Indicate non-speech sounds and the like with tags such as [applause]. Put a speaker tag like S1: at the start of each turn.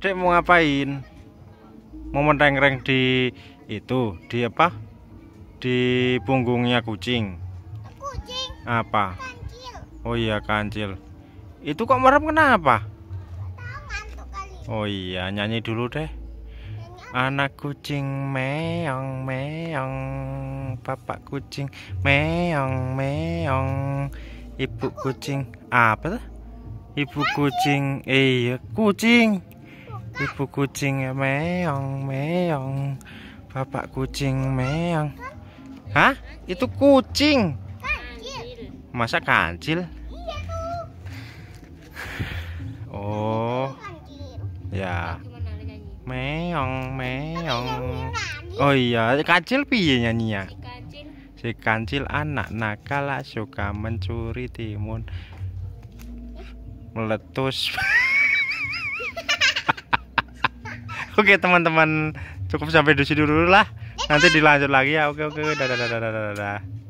S1: Dek mau ngapain? Mau menteng-reng di itu, di apa? Di punggungnya kucing. Kucing. Apa? Kancil. Oh iya kancil. Itu kok merem kenapa? Oh iya, nyanyi dulu deh. Anak kucing meong meong, bapak kucing meong meong, ibu kucing apa? Ibu kucing, iya kucing ibu kucing ya, meong meong bapak kucing meong hah itu kucing masa kancil iya, oh ya meong meong oh iya kancil piye ya si kancil anak nakal suka mencuri timun eh? meletus [laughs] [laughs] oke teman-teman cukup sampai di sini dulu lah nanti dilanjut lagi ya oke oke dadah dadah dadah dadah